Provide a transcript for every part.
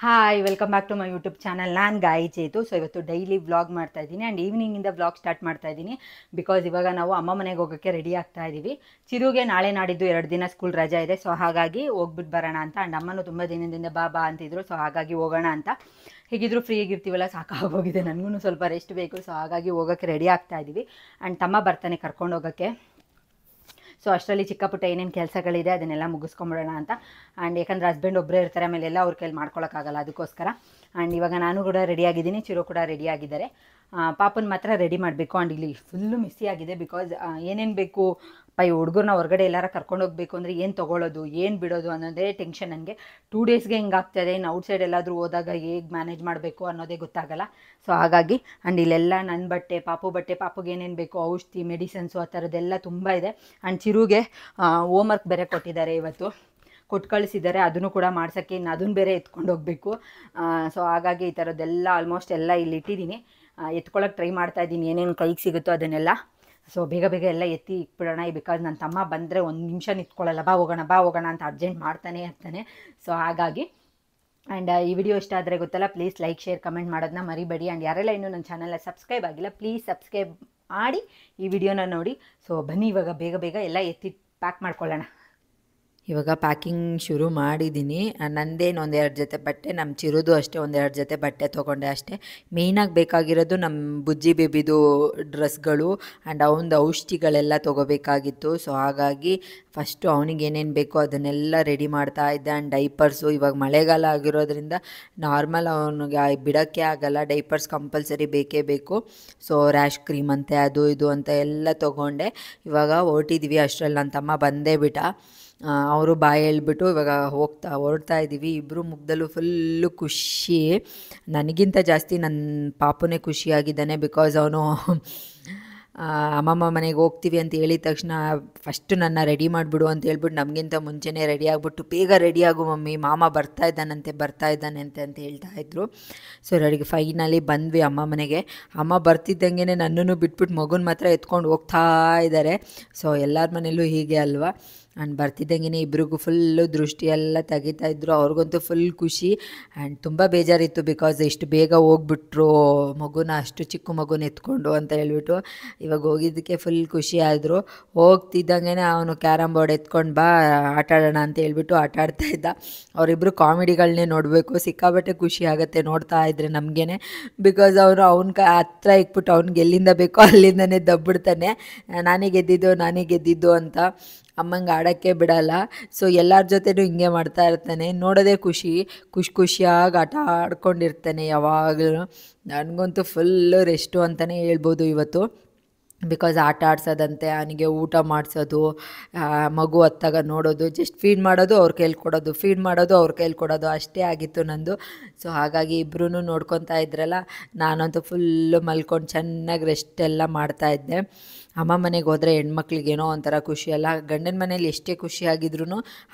hi welcome back to my YouTube channel ನಾನು Gayi Chethu so ಇವತ್ತು daily vlog ಮಾಡ್ತಾ ಇದ್ದೀನಿ ಆ್ಯಂಡ್ ಈವ್ನಿಂಗಿಂದ ವ್ಲಾಗ್ ಸ್ಟಾರ್ಟ್ ಮಾಡ್ತಾ ಇದ್ದೀನಿ ಬಿಕಾಸ್ ಇವಾಗ ನಾವು ಅಮ್ಮ ಮನೆಗೆ ಹೋಗೋಕ್ಕೆ ರೆಡಿ ಆಗ್ತಾ ಇದ್ದೀವಿ ಚಿರುಗೆ ನಾಳೆ ನಾಡಿದ್ದು ಎರಡು ದಿನ ಸ್ಕೂಲ್ ರಜಾ ಇದೆ ಸೊ ಹಾಗಾಗಿ ಹೋಗ್ಬಿಟ್ಟು ಬರೋಣ ಅಂತ ಆ್ಯಂಡ್ ಅಮ್ಮನೂ ತುಂಬ ದಿನದಿಂದ ಬಾ ಬಾ ಅಂತಿದ್ರು ಸೊ ಹಾಗಾಗಿ ಹೋಗೋಣ ಅಂತ ಹೇಗಿದ್ರು ಫ್ರೀಯಾಗಿರ್ತೀವಲ್ಲ ಸಾಕಾಗೋಗಿದೆ ನನಗೂ ಸ್ವಲ್ಪ ರೆಸ್ಟ್ ಬೇಕು ಸೊ ಹಾಗಾಗಿ ಹೋಗೋಕ್ಕೆ ರೆಡಿ ಆಗ್ತಾ ಇದ್ದೀವಿ ಆ್ಯಂಡ್ ತಮ್ಮ ಬರ್ತಾನೆ ಕರ್ಕೊಂಡು ಹೋಗೋಕ್ಕೆ ಸೊ ಅಷ್ಟರಲ್ಲಿ ಚಿಕ್ಕ ಪುಟ್ಟ ಏನೇನು ಕೆಲಸಗಳಿದೆ ಅದನ್ನೆಲ್ಲ ಮುಗಿಸ್ಕೊಂಬಿಡೋಣ ಅಂತ ಆ್ಯಂಡ್ ಯಾಕಂದರೆ ಹಸ್ಬೆಂಡ್ ಒಬ್ಬರೇ ಇರ್ತಾರೆ ಆಮೇಲೆ ಎಲ್ಲ ಅವ್ರ ಕೈಲಿ ಮಾಡ್ಕೊಳ್ಳೋಕ್ಕಾಗಲ್ಲ ಅದಕ್ಕೋಸ್ಕರ ಆ್ಯಂಡ್ ಇವಾಗ ನಾನು ಕೂಡ ರೆಡಿಯಾಗಿದ್ದೀನಿ ಚಿರು ಕೂಡ ರೆಡಿಯಾಗಿದ್ದಾರೆ ಪಾಪನ ಮಾತ್ರ ರೆಡಿ ಮಾಡಬೇಕು ಆ್ಯಂಡ್ ಇಲ್ಲಿ ಫುಲ್ಲು ಆಗಿದೆ ಬಿಕಾಸ್ ಏನೇನು ಬೇಕು ಪೈ ಹುಡುಗರನ್ನ ಹೊರಗಡೆ ಎಲ್ಲಾರ ಕರ್ಕೊಂಡು ಹೋಗಬೇಕು ಅಂದರೆ ಏನು ತೊಗೊಳ್ಳೋದು ಏನು ಬಿಡೋದು ಅನ್ನೋದೇ ಟೆನ್ಷನ್ ನನಗೆ ಟೂ ಡೇಸ್ಗೆ ಆಗ್ತದೆ ಇನ್ನು ಔಟ್ಸೈಡ್ ಎಲ್ಲಾದರೂ ಹೋದಾಗ ಹೇಗೆ ಮ್ಯಾನೇಜ್ ಮಾಡಬೇಕು ಅನ್ನೋದೇ ಗೊತ್ತಾಗಲ್ಲ ಸೊ ಹಾಗಾಗಿ ಆ್ಯಂಡ್ ಇಲ್ಲೆಲ್ಲ ನನ್ನ ಬಟ್ಟೆ ಪಾಪು ಬಟ್ಟೆ ಪಾಪುಗೆ ಏನೇನು ಬೇಕು ಔಷಧಿ ಮೆಡಿಸನ್ಸು ಆ ಥರದ್ದೆಲ್ಲ ತುಂಬ ಇದೆ ಆ್ಯಂಡ್ ಚಿರುಗೆ ಹೋಮ್ವರ್ಕ್ ಬೇರೆ ಕೊಟ್ಟಿದ್ದಾರೆ ಇವತ್ತು ಕೊಟ್ಟು ಕಳಿಸಿದ್ದಾರೆ ಅದನ್ನು ಕೂಡ ಮಾಡ್ಸೋಕ್ಕೆ ಇನ್ನು ಅದನ್ನು ಬೇರೆ ಎತ್ಕೊಂಡು ಹೋಗಬೇಕು ಸೊ ಹಾಗಾಗಿ ಈ ಥರದ್ದೆಲ್ಲ ಆಲ್ಮೋಸ್ಟ್ ಎಲ್ಲ ಇಲ್ಲಿ ಇಟ್ಟಿದ್ದೀನಿ ಎತ್ಕೊಳ್ಳೋಕೆ ಟ್ರೈ ಮಾಡ್ತಾ ಇದ್ದೀನಿ ಏನೇನು ಕೈಗೆ ಸಿಗುತ್ತೋ ಅದನ್ನೆಲ್ಲ ಸೊ ಬೇಗ ಬೇಗ ಎಲ್ಲ ಎತ್ತಿ ಇಟ್ಬಿಡೋಣ ಬಿಕಾಸ್ ನನ್ನ ತಮ್ಮ ಬಂದರೆ ಒಂದು ನಿಮಿಷ ನಿಂತ್ಕೊಳ್ಳಲ್ಲ ಬಾ ಹೋಗೋಣ ಬಾ ಹೋಗೋಣ ಅಂತ ಅರ್ಜೆಂಟ್ ಮಾಡ್ತಾನೆ ಇರ್ತಾನೆ ಸೊ ಹಾಗಾಗಿ ಆ್ಯಂಡ್ ಈ ವಿಡಿಯೋ ಇಷ್ಟ ಆದರೆ ಗೊತ್ತಲ್ಲ ಪ್ಲೀಸ್ ಲೈಕ್ ಶೇರ್ ಕಮೆಂಟ್ ಮಾಡೋದನ್ನ ಮರಿಬೇಡಿ ಆ್ಯಂಡ್ ಯಾರೆಲ್ಲ ಇನ್ನೂ ನನ್ನ ಚಾನಲ್ನ ಸಬ್ಸ್ಕ್ರೈಬ್ ಆಗಿಲ್ಲ ಪ್ಲೀಸ್ ಸಬ್ಸ್ಕ್ರೈಬ್ ಮಾಡಿ ಈ ವಿಡಿಯೋನ ನೋಡಿ ಸೊ ಬನ್ನಿ ಇವಾಗ ಬೇಗ ಬೇಗ ಎಲ್ಲ ಎತ್ತಿ ಪ್ಯಾಕ್ ಮಾಡ್ಕೊಳ್ಳೋಣ ಇವಾಗ ಪ್ಯಾಕಿಂಗ್ ಶುರು ಮಾಡಿದ್ದೀನಿ ನಂದೇನು ಒಂದೆರಡು ಜೊತೆ ಬಟ್ಟೆ ನಮ್ಮ ಚಿರುದು ಅಷ್ಟೇ ಒಂದೆರಡು ಜೊತೆ ಬಟ್ಟೆ ತೊಗೊಂಡೆ ಅಷ್ಟೇ ಮೇಯ್ನಾಗಿ ಬೇಕಾಗಿರೋದು ನಮ್ಮ ಬುಜ್ಜಿ ಬೇಬಿದು ಡ್ರೆಸ್ಗಳು ಆ್ಯಂಡ್ ಅವನದು ಔಷಧಿಗಳೆಲ್ಲ ತೊಗೋಬೇಕಾಗಿತ್ತು ಸೊ ಹಾಗಾಗಿ ಫಸ್ಟು ಅವನಿಗೆ ಏನೇನು ಬೇಕೋ ಅದನ್ನೆಲ್ಲ ರೆಡಿ ಮಾಡ್ತಾ ಇದ್ದೆ ಆ್ಯಂಡ್ ಡೈಪರ್ಸು ಇವಾಗ ಮಳೆಗಾಲ ಆಗಿರೋದ್ರಿಂದ ನಾರ್ಮಲ್ ಅವನಿಗೆ ಬಿಡೋಕ್ಕೆ ಆಗಲ್ಲ ಡೈಪರ್ಸ್ ಕಂಪಲ್ಸರಿ ಬೇಕೇ ಬೇಕು ಸೊ ರ್ಯಾಶ್ ಕ್ರೀಮ್ ಅಂತೆ ಅದು ಇದು ಅಂತ ಎಲ್ಲ ತೊಗೊಂಡೆ ಇವಾಗ ಹೊರಟಿದ್ವಿ ಅಷ್ಟರಲ್ಲಿ ನನ್ನ ತಮ್ಮ ಬಂದೇ ಬಿಟ್ಟ ಅವರು ಬಾಯಿ ಹೇಳ್ಬಿಟ್ಟು ಇವಾಗ ಹೋಗ್ತಾ ಹೊರಡ್ತಾ ಇದ್ದೀವಿ ಇಬ್ಬರು ಮುಗ್ದಲ್ಲೂ ಫುಲ್ಲು ಖುಷಿ ನನಗಿಂತ ಜಾಸ್ತಿ ನನ್ನ ಪಾಪನೇ ಖುಷಿಯಾಗಿದ್ದಾನೆ ಬಿಕಾಸ್ ಅವನು ಅಮ್ಮಮ್ಮ ಮನೆಗೆ ಹೋಗ್ತೀವಿ ಅಂತ ಹೇಳಿದ ತಕ್ಷಣ ಫಸ್ಟು ನನ್ನ ರೆಡಿ ಮಾಡಿಬಿಡು ಅಂತ ಹೇಳ್ಬಿಟ್ಟು ನಮಗಿಂತ ಮುಂಚೆನೇ ರೆಡಿ ಆಗಿಬಿಟ್ಟು ಬೇಗ ರೆಡಿ ಆಗು ಮಮ್ಮಿ ಮಾಮ ಬರ್ತಾ ಇದ್ದಾನಂತೆ ಬರ್ತಾ ಇದ್ದಾನೆ ಅಂತ ಅಂತ ಹೇಳ್ತಾ ಇದ್ರು ಸೊ ರೆಡಿ ಫೈನಲಿ ಬಂದ್ವಿ ಅಮ್ಮ ಮನೆಗೆ ಅಮ್ಮ ಬರ್ತಿದ್ದಂಗೆ ನನ್ನನ್ನು ಬಿಟ್ಬಿಟ್ಟು ಮಗುನ ಮಾತ್ರ ಎತ್ಕೊಂಡು ಹೋಗ್ತಾ ಇದ್ದಾರೆ ಸೊ ಎಲ್ಲರ ಮನೇಲೂ ಹೀಗೆ ಅಲ್ವಾ ನಾನು ಬರ್ತಿದ್ದಂಗೆ ಇಬ್ರಿಗೂ ಫುಲ್ಲು ದೃಷ್ಟಿಯೆಲ್ಲ ತೆಗಿತಾ ಇದ್ರು ಅವ್ರಿಗಂತೂ ಫುಲ್ ಖುಷಿ ಆ್ಯಂಡ್ ತುಂಬ ಬೇಜಾರಿತ್ತು ಬಿಕಾಸ್ ಇಷ್ಟು ಬೇಗ ಹೋಗ್ಬಿಟ್ರು ಮಗುನ ಅಷ್ಟು ಚಿಕ್ಕ ಮಗುನ ಎತ್ಕೊಂಡು ಅಂತ ಹೇಳ್ಬಿಟ್ಟು ಇವಾಗ ಹೋಗಿದ್ದಕ್ಕೆ ಫುಲ್ ಖುಷಿ ಆದರು ಹೋಗ್ತಿದ್ದಂಗೆ ಅವನು ಕ್ಯಾರಮ್ ಬೋರ್ಡ್ ಎತ್ಕೊಂಡು ಬಾ ಆಟಾಡೋಣ ಅಂತ ಹೇಳ್ಬಿಟ್ಟು ಆಟ ಇದ್ದ ಅವರಿಬ್ಬರು ಕಾಮಿಡಿಗಳನ್ನೇ ನೋಡಬೇಕು ಸಿಕ್ಕಾಬಟ್ಟೆ ಖುಷಿ ಆಗುತ್ತೆ ನೋಡ್ತಾ ಇದ್ರೆ ನಮಗೇನೆ ಬಿಕಾಸ್ ಅವರು ಅವ್ನ ಕ ಹತ್ರ ಇಕ್ಬಿಟ್ಟು ಅವ್ನಿಗೆ ಎಲ್ಲಿಂದ ಬೇಕೋ ಅಲ್ಲಿಂದನೇ ದಬ್ಬಿಡ್ತಾನೆ ನಾನೇ ಗೆದ್ದಿದ್ದು ನಾನೇ ಗೆದ್ದಿದ್ದು ಅಂತ ಅಮ್ಮಂಗೆ ಆಡೋಕ್ಕೆ ಬಿಡಲ್ಲ ಸೊ ಎಲ್ಲರ ಜೊತೆನೂ ಹಿಂಗೆ ಮಾಡ್ತಾ ಇರ್ತಾನೆ ನೋಡೋದೇ ಖುಷಿ ಖುಷಿ ಖುಷಿಯಾಗಿ ಆಟ ಆಡ್ಕೊಂಡಿರ್ತಾನೆ ಯಾವಾಗಲೂ ನನಗಂತೂ ಫುಲ್ಲು ರೆಸ್ಟು ಅಂತಲೇ ಹೇಳ್ಬೋದು ಇವತ್ತು ಬಿಕಾಸ್ ಆಟ ಆಡ್ಸೋದಂತೆ ಅವನಿಗೆ ಊಟ ಮಾಡಿಸೋದು ಮಗು ಹತ್ತಾಗ ನೋಡೋದು ಜಸ್ಟ್ ಫೀಡ್ ಮಾಡೋದು ಅವ್ರ ಕೈಲಿ ಕೊಡೋದು ಫೀಡ್ ಮಾಡೋದು ಅವ್ರ ಕೈಲಿ ಕೊಡೋದು ಅಷ್ಟೇ ಆಗಿತ್ತು ನಂದು ಸೊ ಹಾಗಾಗಿ ಇಬ್ಬರೂ ನೋಡ್ಕೊತಾ ಇದ್ರಲ್ಲ ನಾನಂತೂ ಫುಲ್ಲು ಮಲ್ಕೊಂಡು ಚೆನ್ನಾಗಿ ರೆಸ್ಟ್ ಎಲ್ಲ ಮಾಡ್ತಾಯಿದ್ದೆ ಅಮ್ಮ ಮನೆಗೆ ಹೋದರೆ ಹೆಣ್ಮಕ್ಳಿಗೆ ಏನೋ ಒಂಥರ ಖುಷಿಯಲ್ಲ ಗಂಡನ ಮನೇಲಿ ಎಷ್ಟೇ ಖುಷಿಯಾಗಿದ್ರು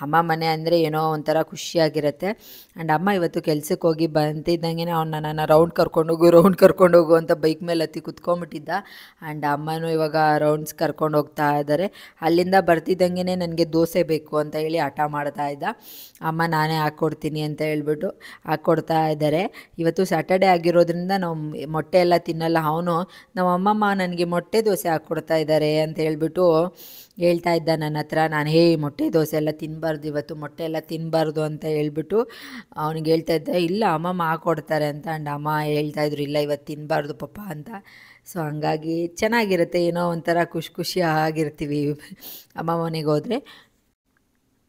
ಅಮ್ಮ ಮನೆ ಅಂದರೆ ಏನೋ ಒಂಥರ ಖುಷಿಯಾಗಿರುತ್ತೆ ಆ್ಯಂಡ್ ಅಮ್ಮ ಇವತ್ತು ಕೆಲಸಕ್ಕೆ ಹೋಗಿ ಬಂತಿದ್ದಂಗೆ ಅವ್ನು ನನ್ನನ್ನು ರೌಂಡ್ ಕರ್ಕೊಂಡೋಗು ರೌಂಡ್ ಕರ್ಕೊಂಡೋಗು ಅಂತ ಬೈಕ್ ಮೇಲೆ ಹತ್ತಿ ಕುತ್ಕೊಂಡ್ಬಿಟ್ಟಿದ್ದ ಆ್ಯಂಡ್ ಅಮ್ಮನೂ ಇವಾಗ ರೌಂಡ್ಸ್ ಕರ್ಕೊಂಡು ಹೋಗ್ತಾ ಇದ್ದಾರೆ ಅಲ್ಲಿಂದ ಬರ್ತಿದ್ದಂಗೆ ನನಗೆ ದೋಸೆ ಬೇಕು ಅಂತ ಹೇಳಿ ಹಠ ಮಾಡ್ತಾ ಇದ್ದ ಅಮ್ಮ ನಾನೇ ಹಾಕ್ಕೊಡ್ತೀನಿ ಅಂತ ಹೇಳ್ಬಿಟ್ಟು ಹಾಕ್ಕೊಡ್ತಾ ಇದ್ದಾರೆ ಇವತ್ತು ಸ್ಯಾಟರ್ಡೆ ಆಗಿರೋದ್ರಿಂದ ನಾವು ಮೊಟ್ಟೆ ಎಲ್ಲ ತಿನ್ನಲ್ಲ ಅವನು ನಮ್ಮ ಅಮ್ಮಮ್ಮ ನನಗೆ ಮೊಟ್ಟೆ ದೋಸೆ ಹಾಕ್ಕೊಡ್ತಾರೆ ಮಾಡ್ತಾ ಇದ್ದಾರೆ ಅಂತ ಹೇಳ್ಬಿಟ್ಟು ಹೇಳ್ತಾ ಇದ್ದ ನನ್ನ ಹತ್ರ ನಾನು ಹೇ ಮೊಟ್ಟೆ ದೋಸೆ ಎಲ್ಲ ತಿನ್ನಬಾರ್ದು ಇವತ್ತು ಮೊಟ್ಟೆ ಎಲ್ಲ ತಿನ್ನಬಾರ್ದು ಅಂತ ಹೇಳ್ಬಿಟ್ಟು ಅವ್ನಿಗೆ ಹೇಳ್ತಾ ಇದ್ದ ಇಲ್ಲ ಅಮ್ಮಮ್ಮ ಹಾಕೊಡ್ತಾರೆ ಅಂತ ಅಂಡ್ ಅಮ್ಮ ಹೇಳ್ತಾ ಇದ್ರು ಇಲ್ಲ ಇವತ್ತು ತಿನ್ನಬಾರ್ದು ಪಪ್ಪ ಅಂತ ಸೊ ಹಂಗಾಗಿ ಚೆನ್ನಾಗಿರುತ್ತೆ ಏನೋ ಒಂಥರ ಖುಷಿ ಖುಷಿ ಆಗಿರ್ತೀವಿ ಅಮ್ಮ ಮನೆಗೆ ಹೋದರೆ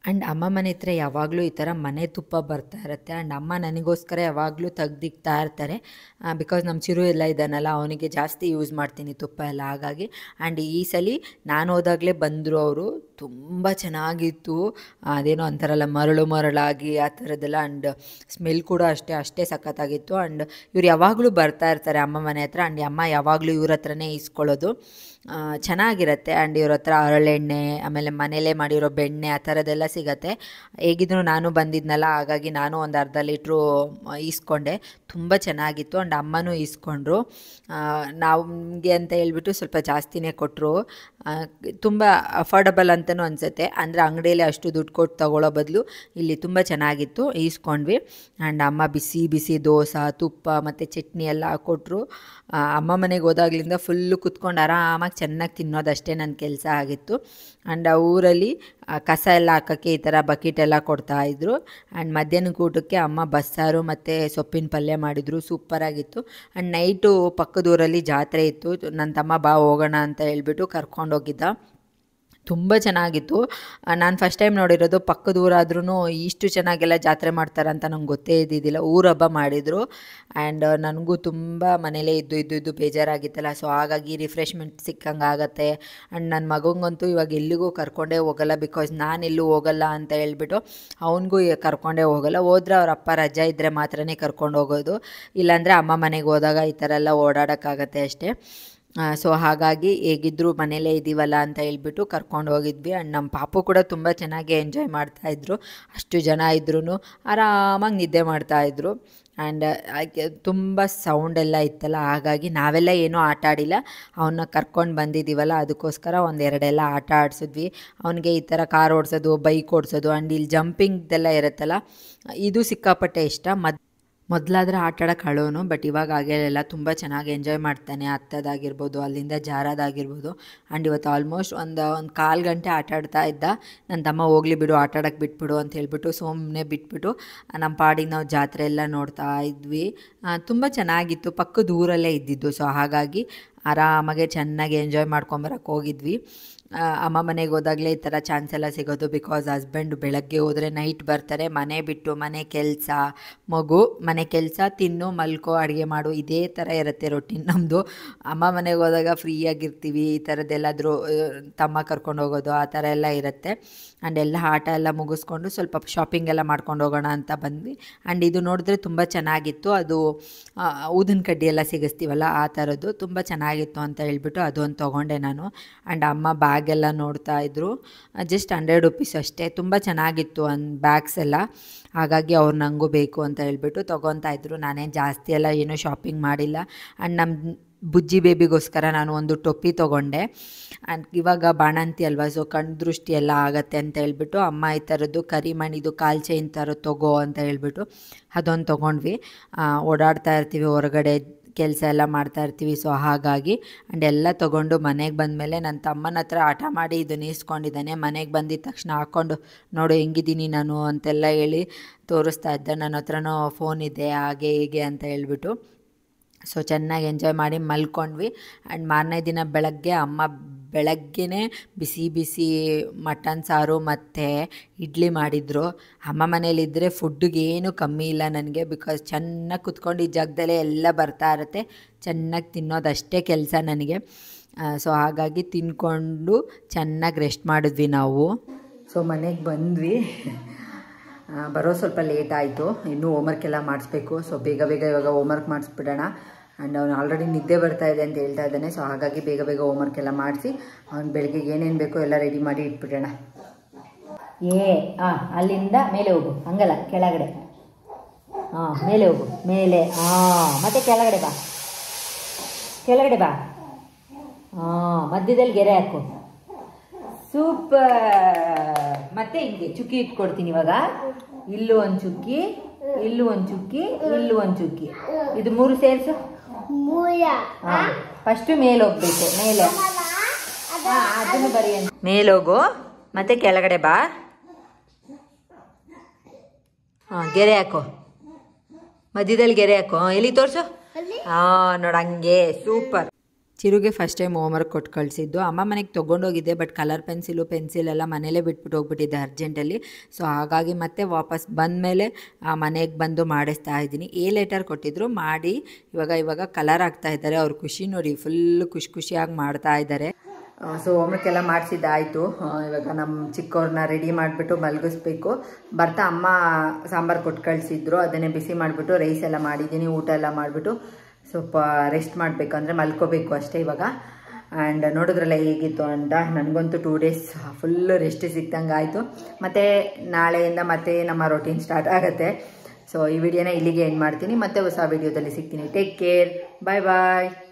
ಆ್ಯಂಡ್ ಅಮ್ಮ ಮನೆ ಹತ್ರ ಯಾವಾಗಲೂ ಈ ಥರ ಮನೆ ತುಪ್ಪ ಬರ್ತಾ ಇರುತ್ತೆ ಆ್ಯಂಡ್ ಅಮ್ಮ ನನಗೋಸ್ಕರ ಯಾವಾಗಲೂ ತೆಗ್ದಿಕ್ತಾ ಇರ್ತಾರೆ ಬಿಕಾಸ್ ನಮ್ಮ ಚಿರು ಎಲ್ಲ ಇದ್ದಾನಲ್ಲ ಅವನಿಗೆ ಜಾಸ್ತಿ ಯೂಸ್ ಮಾಡ್ತೀನಿ ತುಪ್ಪ ಎಲ್ಲ ಹಾಗಾಗಿ ಆ್ಯಂಡ್ ಈ ಸಲ ನಾನು ಹೋದಾಗಲೇ ಬಂದರು ಅವರು ತುಂಬ ಚೆನ್ನಾಗಿತ್ತು ಅದೇನೋ ಅಂತಾರಲ್ಲ ಮರಳು ಮರಳಾಗಿ ಆ ಥರದ್ದೆಲ್ಲ ಆ್ಯಂಡ್ ಸ್ಮೆಲ್ ಕೂಡ ಅಷ್ಟೇ ಅಷ್ಟೇ ಸಖತ್ತಾಗಿತ್ತು ಆ್ಯಂಡ್ ಇವ್ರು ಯಾವಾಗಲೂ ಬರ್ತಾ ಇರ್ತಾರೆ ಅಮ್ಮ ಮನೆ ಹತ್ರ ಆ್ಯಂಡ್ ಅಮ್ಮ ಯಾವಾಗಲೂ ಇವ್ರ ಹತ್ರನೇ ಇಸ್ಕೊಳ್ಳೋದು ಚೆನ್ನಾಗಿರುತ್ತೆ ಆ್ಯಂಡ್ ಇವ್ರ ಹತ್ರ ಹರಳೆಣ್ಣೆ ಆಮೇಲೆ ಮನೇಲೇ ಮಾಡಿರೋ ಬೆಣ್ಣೆ ಆ ಥರದ್ದೆಲ್ಲ ಸಿಗತ್ತೆ ಹೇಗಿದ್ರು ನಾನು ಬಂದಿದ್ನಲ್ಲ ಹಾಗಾಗಿ ನಾನು ಒಂದು ಅರ್ಧ ಲೀಟ್ರು ಈಸ್ಕೊಂಡೆ ತುಂಬ ಚೆನ್ನಾಗಿತ್ತು ಆ್ಯಂಡ್ ಅಮ್ಮನೂ ಈಸ್ಕೊಂಡ್ರು ನಮಗೆ ಅಂತ ಹೇಳ್ಬಿಟ್ಟು ಸ್ವಲ್ಪ ಜಾಸ್ತಿನೇ ಕೊಟ್ಟರು ತುಂಬ ಅಫೋರ್ಡಬಲ್ ಅಂತಲೂ ಅನಿಸುತ್ತೆ ಅಂದರೆ ಅಂಗಡಿಯಲ್ಲಿ ಅಷ್ಟು ದುಡ್ಡು ಕೊಟ್ಟು ತಗೊಳ್ಳೋ ಬದಲು ಇಲ್ಲಿ ತುಂಬ ಚೆನ್ನಾಗಿತ್ತು ಈಸ್ಕೊಂಡ್ವಿ ಆ್ಯಂಡ್ ಅಮ್ಮ ಬಿಸಿ ಬಿಸಿ ದೋಸೆ ತುಪ್ಪ ಮತ್ತು ಚಟ್ನಿ ಎಲ್ಲ ಕೊಟ್ಟರು ಅಮ್ಮ ಮನೆಗೆ ಹೋದಾಗ್ಲಿಂದ ಫುಲ್ಲು ಕುತ್ಕೊಂಡು ಆರಾಮಾಗಿ ಚೆನ್ನಾಗಿ ತಿನ್ನೋದಷ್ಟೇ ನನ್ನ ಕೆಲಸ ಆಗಿತ್ತು ಆ್ಯಂಡ್ ಆ ಊರಲ್ಲಿ ಕಸ ಎಲ್ಲ ಹಾಕೋಕ್ಕೆ ಈ ಥರ ಬಕೆಟ್ ಎಲ್ಲ ಕೊಡ್ತಾಯಿದ್ರು ಆ್ಯಂಡ್ ಮಧ್ಯಾಹ್ನ ಕೂಟಕ್ಕೆ ಅಮ್ಮ ಬಸ್ಸಾರು ಮತ್ತು ಸೊಪ್ಪಿನ ಪಲ್ಯ ಮಾಡಿದರು ಸೂಪರಾಗಿತ್ತು ಆ್ಯಂಡ್ ನೈಟು ಪಕ್ಕದೂರಲ್ಲಿ ಜಾತ್ರೆ ಇತ್ತು ನನ್ನ ತಮ್ಮ ಬಾ ಹೋಗೋಣ ಅಂತ ಹೇಳ್ಬಿಟ್ಟು ಕರ್ಕೊಂಡೋಗಿದ್ದ ತುಂಬ ಚೆನ್ನಾಗಿತ್ತು ನಾನು ಫಸ್ಟ್ ಟೈಮ್ ನೋಡಿರೋದು ಪಕ್ಕದ ಊರಾದ್ರೂ ಇಷ್ಟು ಚೆನ್ನಾಗೆಲ್ಲ ಜಾತ್ರೆ ಮಾಡ್ತಾರೆ ಅಂತ ನಂಗೆ ಗೊತ್ತೇ ಇದ್ದಿದ್ದಿಲ್ಲ ಊರ ಹಬ್ಬ ಮಾಡಿದರು ಆ್ಯಂಡ್ ನನಗೂ ತುಂಬ ಮನೇಲೇ ಇದ್ದು ಇದ್ದು ಇದ್ದು ಬೇಜಾರಾಗಿತ್ತಲ್ಲ ಸೊ ಹಾಗಾಗಿ ರಿಫ್ರೆಶ್ಮೆಂಟ್ ಸಿಕ್ಕಂಗೆ ಆಗತ್ತೆ ಆ್ಯಂಡ್ ನನ್ನ ಮಗಂಗಂತೂ ಇವಾಗ ಎಲ್ಲಿಗೂ ಕರ್ಕೊಂಡೇ ಹೋಗಲ್ಲ ಬಿಕಾಸ್ ನಾನು ಎಲ್ಲೂ ಹೋಗಲ್ಲ ಅಂತ ಹೇಳ್ಬಿಟ್ಟು ಅವನಿಗೂ ಕರ್ಕೊಂಡೇ ಹೋಗಲ್ಲ ಹೋದ್ರೆ ಅವ್ರ ಅಪ್ಪ ರಜಾ ಇದ್ದರೆ ಮಾತ್ರನೇ ಕರ್ಕೊಂಡು ಹೋಗೋದು ಇಲ್ಲಾಂದರೆ ಅಮ್ಮ ಮನೆಗೆ ಹೋದಾಗ ಈ ಥರ ಎಲ್ಲ ಓಡಾಡೋಕ್ಕಾಗತ್ತೆ ಅಷ್ಟೇ ಸೊ ಹಾಗಾಗಿ ಹೇಗಿದ್ದರೂ ಮನೇಲೇ ಇದ್ದೀವಲ್ಲ ಅಂತ ಹೇಳ್ಬಿಟ್ಟು ಕರ್ಕೊಂಡು ಹೋಗಿದ್ವಿ ಆ್ಯಂಡ್ ನಮ್ಮ ಪಾಪು ಕೂಡ ತುಂಬ ಚೆನ್ನಾಗಿ ಎಂಜಾಯ್ ಮಾಡ್ತಾಯಿದ್ರು ಅಷ್ಟು ಜನ ಇದ್ರೂ ಆರಾಮಾಗಿ ನಿದ್ದೆ ಮಾಡ್ತಾಯಿದ್ರು ಆ್ಯಂಡ್ ತುಂಬ ಸೌಂಡ್ ಎಲ್ಲ ಇತ್ತಲ್ಲ ಹಾಗಾಗಿ ನಾವೆಲ್ಲ ಏನೂ ಆಟ ಆಡಿಲ್ಲ ಅವನ್ನ ಕರ್ಕೊಂಡು ಬಂದಿದ್ದೀವಲ್ಲ ಅದಕ್ಕೋಸ್ಕರ ಒಂದೆರಡೆಲ್ಲ ಆಟ ಆಡಿಸಿದ್ವಿ ಅವನಿಗೆ ಈ ಥರ ಕಾರ್ ಓಡಿಸೋದು ಬೈಕ್ ಓಡಿಸೋದು ಆ್ಯಂಡ್ ಇಲ್ಲಿ ಜಂಪಿಂಗ್ದೆಲ್ಲ ಇರುತ್ತಲ್ಲ ಇದು ಸಿಕ್ಕಾಪಟ್ಟೆ ಇಷ್ಟ ಮತ್ತು ಮೊದಲಾದ್ರೆ ಆಟ ಆಡೋಕೆ ಬಟ್ ಇವಾಗ ಆಗಿರಲಿಲ್ಲ ತುಂಬ ಚೆನ್ನಾಗಿ ಎಂಜಾಯ್ ಮಾಡ್ತಾನೆ ಹತ್ತದಾಗಿರ್ಬೋದು ಅಲ್ಲಿಂದ ಜಾರೋದಾಗಿರ್ಬೋದು ಆ್ಯಂಡ್ ಇವತ್ತು ಆಲ್ಮೋಸ್ಟ್ ಒಂದು ಒಂದು ಕಾಲು ಗಂಟೆ ಆಟ ಆಡ್ತಾ ಇದ್ದ ನನ್ನ ತಮ್ಮ ಹೋಗ್ಲಿ ಬಿಡು ಆಟ ಆಡೋಕ್ಕೆ ಬಿಟ್ಬಿಡು ಅಂತ ಹೇಳ್ಬಿಟ್ಟು ಸುಮ್ಮನೆ ಬಿಟ್ಬಿಟ್ಟು ನಮ್ಮ ಪಾಡಿಗೆ ನಾವು ಜಾತ್ರೆ ಎಲ್ಲ ನೋಡ್ತಾ ಇದ್ವಿ ತುಂಬ ಚೆನ್ನಾಗಿತ್ತು ಪಕ್ಕ ದೂರಲ್ಲೇ ಇದ್ದಿದ್ದು ಸೊ ಹಾಗಾಗಿ ಆರಾಮಾಗೆ ಚೆನ್ನಾಗಿ ಎಂಜಾಯ್ ಮಾಡ್ಕೊಂಬರಕ್ಕೆ ಹೋಗಿದ್ವಿ ಅಮ್ಮ ಮನೆಗೆ ಹೋದಾಗಲೇ ಈ ಥರ ಚಾನ್ಸ್ ಎಲ್ಲ ಸಿಗೋದು ಬಿಕಾಸ್ ಹಸ್ಬೆಂಡ್ ಬೆಳಗ್ಗೆ ಹೋದರೆ ನೈಟ್ ಬರ್ತಾರೆ ಮನೆ ಬಿಟ್ಟು ಮನೆ ಕೆಲಸ ಮಗು ಮನೆ ಕೆಲಸ ತಿನ್ನು ಮಲ್ಕೋ ಅಡುಗೆ ಮಾಡು ಇದೇ ಥರ ಇರುತ್ತೆ ರೊಟೀನ್ ನಮ್ಮದು ಅಮ್ಮ ಮನೆಗೆ ಹೋದಾಗ ಫ್ರೀಯಾಗಿರ್ತೀವಿ ಈ ಥರದ್ದೆಲ್ಲಾದರೂ ತಮ್ಮ ಕರ್ಕೊಂಡು ಹೋಗೋದು ಆ ಥರ ಎಲ್ಲ ಇರುತ್ತೆ ಆ್ಯಂಡ್ ಎಲ್ಲ ಆಟ ಎಲ್ಲ ಮುಗಿಸ್ಕೊಂಡು ಸ್ವಲ್ಪ ಶಾಪಿಂಗ್ ಎಲ್ಲ ಮಾಡ್ಕೊಂಡು ಹೋಗೋಣ ಅಂತ ಬಂದ್ವಿ ಆ್ಯಂಡ್ ಇದು ನೋಡಿದ್ರೆ ತುಂಬ ಚೆನ್ನಾಗಿತ್ತು ಅದು ಊದಿನ ಕಡ್ಡಿ ಎಲ್ಲ ಸಿಗಿಸ್ತೀವಲ್ಲ ಆ ಥರದ್ದು ತುಂಬ ಚೆನ್ನಾಗಿತ್ತು ಅಂತ ಹೇಳ್ಬಿಟ್ಟು ಅದೊಂದು ತೊಗೊಂಡೆ ನಾನು ಆ್ಯಂಡ್ ಅಮ್ಮ ಬ್ಯಾಗ್ ಬ್ಯಾಗೆಲ್ಲ ನೋಡ್ತಾ ಇದ್ದರು ಜಸ್ಟ್ ಹಂಡ್ರೆಡ್ ರುಪೀಸ್ ಅಷ್ಟೇ ತುಂಬ ಚೆನ್ನಾಗಿತ್ತು ಅನ್ ಬ್ಯಾಗ್ಸ್ ಎಲ್ಲ ಹಾಗಾಗಿ ಅವ್ರು ನನಗೂ ಬೇಕು ಅಂತ ಹೇಳ್ಬಿಟ್ಟು ತೊಗೊತಾ ಇದ್ರು ನಾನೇನು ಜಾಸ್ತಿ ಎಲ್ಲ ಏನೂ ಶಾಪಿಂಗ್ ಮಾಡಿಲ್ಲ ಆ್ಯಂಡ್ ನಮ್ಮ ಬುಜ್ಜಿ ಬೇಬಿಗೋಸ್ಕರ ನಾನು ಒಂದು ಟೊಪ್ಪಿ ತೊಗೊಂಡೆ ಆ್ಯಂಡ್ ಇವಾಗ ಬಾಣಂತಿ ಅಲ್ವಾ ಸೊ ಕಣ್ಣು ದೃಷ್ಟಿ ಎಲ್ಲ ಆಗತ್ತೆ ಅಂತ ಹೇಳ್ಬಿಟ್ಟು ಅಮ್ಮ ಈ ಥರದ್ದು ಕರಿಮಣಿದು ಕಾಲು ಚೈನ್ ಥರದ್ದು ತಗೋ ಅಂತ ಹೇಳ್ಬಿಟ್ಟು ಅದೊಂದು ತೊಗೊಂಡ್ವಿ ಓಡಾಡ್ತಾ ಇರ್ತೀವಿ ಹೊರಗಡೆ ಕೆಲಸ ಎಲ್ಲ ಮಾಡ್ತಾ ಇರ್ತೀವಿ ಸೊ ಹಾಗಾಗಿ ಆ್ಯಂಡ್ ಎಲ್ಲ ತೊಗೊಂಡು ಮನೆಗೆ ಬಂದಮೇಲೆ ನನ್ನ ತಮ್ಮನ ಹತ್ರ ಆಟ ಮಾಡಿ ಇದನ್ನು ಇಸ್ಕೊಂಡಿದ್ದಾನೆ ಮನೆಗೆ ಬಂದಿದ್ದ ತಕ್ಷಣ ಹಾಕ್ಕೊಂಡು ನೋಡು ಹೆಂಗಿದ್ದೀನಿ ನಾನು ಅಂತೆಲ್ಲ ಹೇಳಿ ತೋರಿಸ್ತಾ ಇದ್ದೆ ನನ್ನ ಹತ್ರನೂ ಫೋನ್ ಇದೆ ಹಾಗೆ ಹೀಗೆ ಅಂತ ಹೇಳ್ಬಿಟ್ಟು ಸೊ ಚೆನ್ನಾಗಿ ಎಂಜಾಯ್ ಮಾಡಿ ಮಲ್ಕೊಂಡ್ವಿ ಆ್ಯಂಡ್ ಮಾರನೇ ದಿನ ಬೆಳಗ್ಗೆ ಅಮ್ಮ ಬೆಳಗ್ಗೆ ಬಿಸಿ ಬಿಸಿ ಮಟನ್ ಸಾರು ಮತ್ತು ಇಡ್ಲಿ ಮಾಡಿದರು ಅಮ್ಮ ಮನೇಲಿದ್ದರೆ ಫುಡ್ಡಿಗೇನು ಕಮ್ಮಿ ಇಲ್ಲ ನನಗೆ ಬಿಕಾಸ್ ಚೆನ್ನಾಗಿ ಕುತ್ಕೊಂಡು ಈ ಜಾಗದಲ್ಲೇ ಎಲ್ಲ ಬರ್ತಾ ಇರುತ್ತೆ ಚೆನ್ನಾಗಿ ತಿನ್ನೋದಷ್ಟೇ ಕೆಲಸ ನನಗೆ ಸೊ ಹಾಗಾಗಿ ತಿನ್ಕೊಂಡು ಚೆನ್ನಾಗಿ ರೆಸ್ಟ್ ಮಾಡಿದ್ವಿ ನಾವು ಸೊ ಮನೆಗೆ ಬಂದ್ವಿ ಬರೋ ಸ್ವಲ್ಪ ಲೇಟ್ ಆಯಿತು ಇನ್ನೂ ಹೋಮ್ವರ್ಕ್ ಎಲ್ಲ ಮಾಡಿಸ್ಬೇಕು ಸೊ ಬೇಗ ಬೇಗ ಇವಾಗ ಹೋಮ್ವರ್ಕ್ ಮಾಡಿಸ್ಬಿಡೋಣ ಆ್ಯಂಡ್ ಅವ್ನು ಆಲ್ರೆಡಿ ನಿದ್ದೆ ಬರ್ತಾ ಇದೆ ಅಂತ ಹೇಳ್ತಾ ಇದ್ದಾನೆ ಸೊ ಹಾಗಾಗಿ ಬೇಗ ಬೇಗ ಹೋಮ್ವರ್ಕ್ ಎಲ್ಲ ಮಾಡಿಸಿ ಅವ್ನು ಬೆಳಗ್ಗೆ ಏನೇನು ಬೇಕೋ ಎಲ್ಲ ರೆಡಿ ಮಾಡಿ ಇಟ್ಬಿಡೋಣ ಏ ಆ ಅಲ್ಲಿಂದ ಮೇಲೆ ಹೋಗು ಹಂಗಲ್ಲ ಕೆಳಗಡೆ ಹಾಂ ಮೇಲೆ ಹೋಗು ಮೇಲೆ ಹಾಂ ಮತ್ತೆ ಕೆಳಗಡೆ ಬಾ ಕೆಳಗಡೆ ಬಾ ಹಾಂ ಮಧ್ಯದಲ್ಲಿ ಗೆರೆ ಹಾಕು ಸೂಪರ್ ಮತ್ತೆ ಹಿಂಗೆ ಚುಕ್ಕಿ ಇಟ್ಕೊಡ್ತೀನಿ ಇವಾಗ ಇಲ್ಲೂ ಒಂದು ಚುಕ್ಕಿ ಇಲ್ಲೂ ಒಂದು ಚುಕ್ಕಿ ಇಲ್ಲೂ ಒಂದು ಚುಕ್ಕಿ ಇದು ಮೂರು ಸೇರಿಸು ಫಸ್ಟ್ ಮೇಲೋಗ್ಬೇಕು ಮೇಲೆ ಅದನ್ನು ಬರೆಯ ಮೇಲೋಗು ಮತ್ತೆ ಕೆಳಗಡೆ ಬಾ ಹಾಂ ಗೆರೆ ಹಾಕು ಮಧ್ಯದಲ್ಲಿ ಗೆರೆ ಹಾಕು ಎಲ್ಲಿ ತೋರ್ಸು ಹಾ ನೋಡು ಹಂಗೆ ಸೂಪರ್ ಚಿರುಗೆ ಫಸ್ಟ್ ಟೈಮ್ ಹೋಮ್ವರ್ಕ್ ಕೊಟ್ಟು ಕಳಿಸಿದ್ದು ಅಮ್ಮ ಮನೆಗೆ ತೊಗೊಂಡೋಗಿದ್ದೆ ಬಟ್ ಕಲರ್ ಪೆನ್ಸಿಲು ಪೆನ್ಸಿಲ್ ಎಲ್ಲ ಮನೇಲೇ ಬಿಟ್ಬಿಟ್ಟು ಹೋಗ್ಬಿಟ್ಟಿದ್ದೆ ಅರ್ಜೆಂಟಲ್ಲಿ ಸೊ ಹಾಗಾಗಿ ಮತ್ತೆ ವಾಪಸ್ ಬಂದಮೇಲೆ ಮನೆಗೆ ಬಂದು ಮಾಡಿಸ್ತಾ ಇದ್ದೀನಿ ಏ ಲೆಟರ್ ಕೊಟ್ಟಿದ್ರು ಮಾಡಿ ಇವಾಗ ಇವಾಗ ಕಲರ್ ಆಗ್ತಾ ಇದ್ದಾರೆ ಅವ್ರ ಖುಷಿ ನೋಡಿ ಫುಲ್ ಖುಷಿ ಖುಷಿಯಾಗಿ ಮಾಡ್ತಾ ಇದ್ದಾರೆ ಸೊ ಹೋಮ್ವರ್ಕ್ ಎಲ್ಲ ಮಾಡಿಸಿದ್ದಾಯಿತು ಇವಾಗ ನಮ್ಮ ಚಿಕ್ಕವ್ರನ್ನ ರೆಡಿ ಮಾಡಿಬಿಟ್ಟು ಮಲಗಿಸ್ಬೇಕು ಬರ್ತಾ ಅಮ್ಮ ಸಾಂಬಾರು ಕೊಟ್ಟು ಕಳಿಸಿದ್ರು ಅದನ್ನೇ ಬಿಸಿ ಮಾಡಿಬಿಟ್ಟು ರೈಸ್ ಎಲ್ಲ ಮಾಡಿದ್ದೀನಿ ಊಟ ಎಲ್ಲ ಮಾಡಿಬಿಟ್ಟು ಸ್ವಲ್ಪ ರೆಸ್ಟ್ ಮಾಡಬೇಕು ಅಂದರೆ ಮಲ್ಕೋಬೇಕು ಅಷ್ಟೇ ಇವಾಗ ಆ್ಯಂಡ್ ನೋಡಿದ್ರಲ್ಲ ಹೇಗಿತ್ತು ಅಂತ ನನಗಂತೂ ಟೂ ಡೇಸ್ ಫುಲ್ಲು ರೆಸ್ಟ್ ಸಿಕ್ತಂಗೆ ಆಯಿತು ಮತ್ತು ನಾಳೆಯಿಂದ ಮತ್ತೆ ನಮ್ಮ ರೊಟೀನ್ ಸ್ಟಾರ್ಟ್ ಆಗುತ್ತೆ ಸೊ ಈ ವಿಡಿಯೋನ ಇಲ್ಲಿಗೆ ಎಂಡ್ ಮಾಡ್ತೀನಿ ಮತ್ತೆ ಹೊಸ ವಿಡಿಯೋದಲ್ಲಿ ಸಿಗ್ತೀನಿ ಟೇಕ್ ಕೇರ್ ಬಾಯ್ ಬಾಯ್